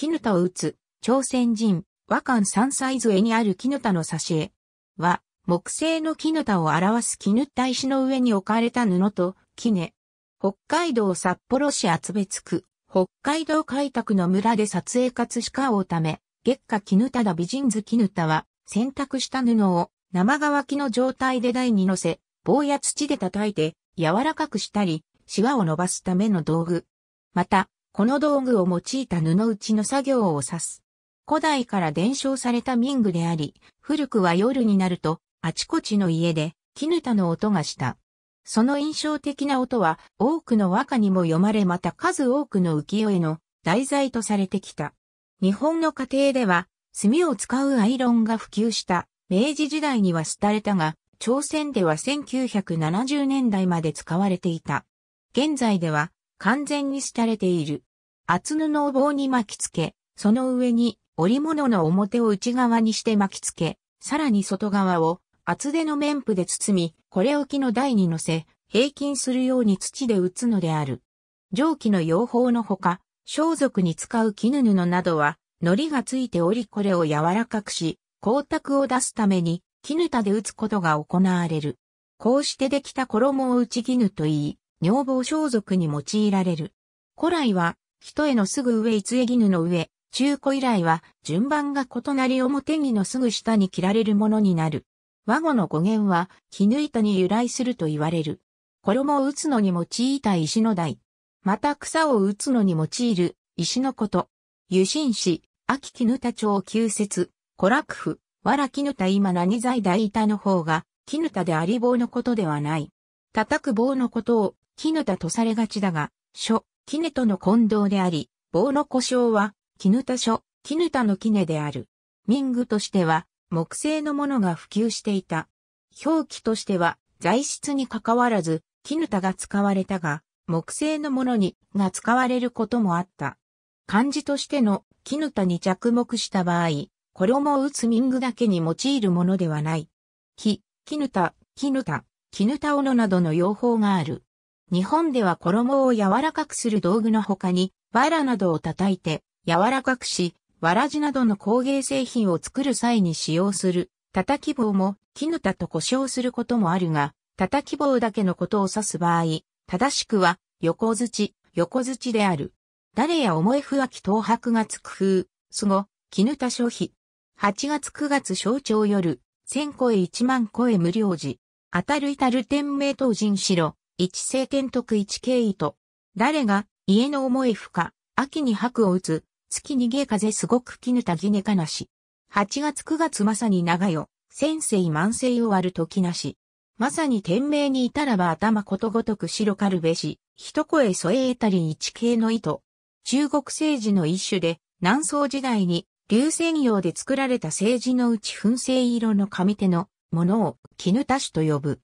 絹田を打つ、朝鮮人、和漢三歳図絵にある絹田の挿絵は、木製の絹田を表す絹った石の上に置かれた布と、絹。北海道札幌市厚別区、北海道開拓の村で撮影活しかをため、月下絹田だ美人図絹田は、洗濯した布を生乾きの状態で台に乗せ、棒や土で叩いて柔らかくしたり、シワを伸ばすための道具。また、この道具を用いた布打ちの作業を指す。古代から伝承された民具であり、古くは夜になると、あちこちの家で、絹田の音がした。その印象的な音は、多くの和歌にも読まれまた数多くの浮世絵の題材とされてきた。日本の家庭では、炭を使うアイロンが普及した。明治時代には廃れたが、朝鮮では1970年代まで使われていた。現在では完全に廃れている。厚布を棒に巻きつけ、その上に織物の表を内側にして巻きつけ、さらに外側を厚手の綿布で包み、これを木の台に乗せ、平均するように土で打つのである。蒸気の養蜂のほか、装束に使う絹布などは、糊がついておりこれを柔らかくし、光沢を出すために、絹田で打つことが行われる。こうしてできた衣を打ち絹と言い、女房装束に用いられる。古来は、人へのすぐ上えぎ絹の上、中古以来は順番が異なり表着のすぐ下に着られるものになる。和語の語源は絹糸に由来すると言われる。衣を打つのに用いた石の台。また草を打つのに用いる石のこと。湯心市、秋絹田町旧説、古楽府、わら絹田今何在大板の方が、絹田であり棒のことではない。叩く棒のことを絹田とされがちだが、書、キネとの混同であり、棒の故障は、キヌタ書、キヌタのキネである。民具としては、木製のものが普及していた。表記としては、材質に関わらず、キヌタが使われたが、木製のものに、が使われることもあった。漢字としての、キヌタに着目した場合、衣を打つ民具だけに用いるものではない。木、キヌタ、キヌタ、キヌタオノなどの用法がある。日本では衣を柔らかくする道具の他に、バラなどを叩いて柔らかくし、わらじなどの工芸製品を作る際に使用する叩き棒も絹田と呼称することもあるが、叩き棒だけのことを指す場合、正しくは横槌、横槌である。誰や思い不わき東白がつく風、すご、絹田消費。8月9月象徴夜、1000個へ1万個へ無料時。当たるいたる天明当人ろ。一聖天徳一敬意と、誰が、家の思い深、秋に白を打つ、月逃げ風すごく絹たぎねかなし。8月9月まさに長よ、先生万世を割る時なし。まさに天命にいたらば頭ことごとく白かるべし、一声添えたり一系の意図。中国政治の一種で、南宋時代に、流泉用で作られた政治のうち粉製色の紙手の、ものを、絹田種と呼ぶ。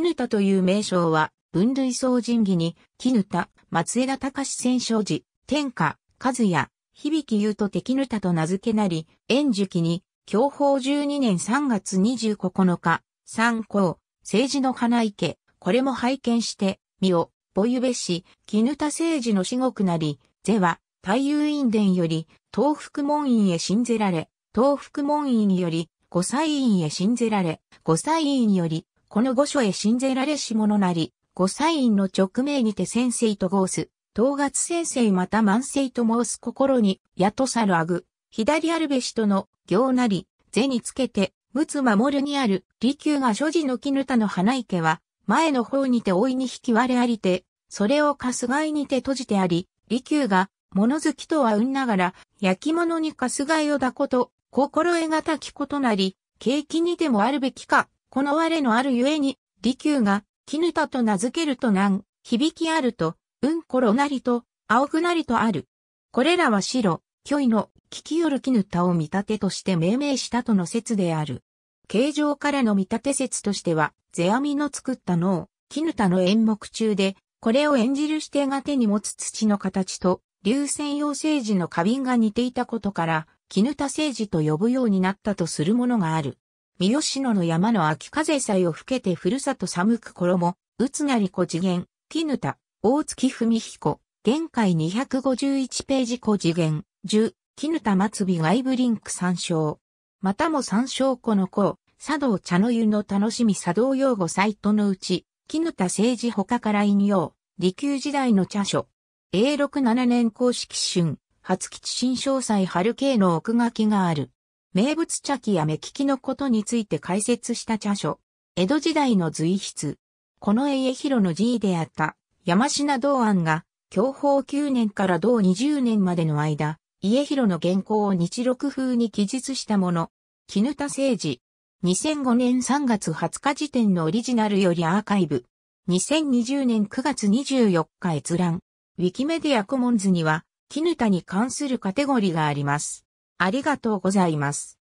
ヌタという名称は、分類総人儀に、ヌタ、松枝隆戦勝寺、天下、和也、響うと敵ヌタと名付けなり、円樹期に、享保12年3月29日、参考、政治の花池、これも拝見して、身を、ぼゆべし、ヌタ政治の至極なり、是は、太遊院殿より、東福門院へ信ぜられ、東福門院より、五歳院へ信ぜられ、五歳院より、この御所へ信ぜられし者なり、御祭院の直命にて先生と合す、東月先生また万世と申す心に、やとさるあぐ、左あるべしとの行なり、背につけて、むつ守るにある、利休が所持の絹田の花池は、前の方にて大いに引き割れありて、それをかすがいにて閉じてあり、利休が、物好きとはうんながら、焼き物にかすがいをだこと、心得がたきことなり、景気にでもあるべきか、この我のあるゆえに、利休が、絹田と名付けると難、響きあると、うんころなりと、青くなりとある。これらは白、虚位の、聞きよる絹田を見立てとして命名したとの説である。形状からの見立て説としては、世阿弥の作った脳、絹田の演目中で、これを演じる指定が手に持つ土の形と、流線用政治の花瓶が似ていたことから、絹田政治と呼ぶようになったとするものがある。三好野の山の秋風祭を吹けてふるさと寒く衣、うつなりこ次元、絹田、大月文彦、玄海251ページ小次元、十、き絹田末尾外部リンク参照。またも参照この子、茶道茶の湯の楽しみ茶道用語サイトのうち、絹田政治他から引用、利休時代の茶書。A67 年公式春、初吉新詳細春系の奥書きがある。名物茶器や目利きのことについて解説した茶書。江戸時代の随筆。この家広の寺であった山品道案が、教法9年から同20年までの間、家広の原稿を日録風に記述したもの。絹田誠治。2005年3月20日時点のオリジナルよりアーカイブ。2020年9月24日閲覧。ウィキメディアコモンズには、絹田に関するカテゴリーがあります。ありがとうございます。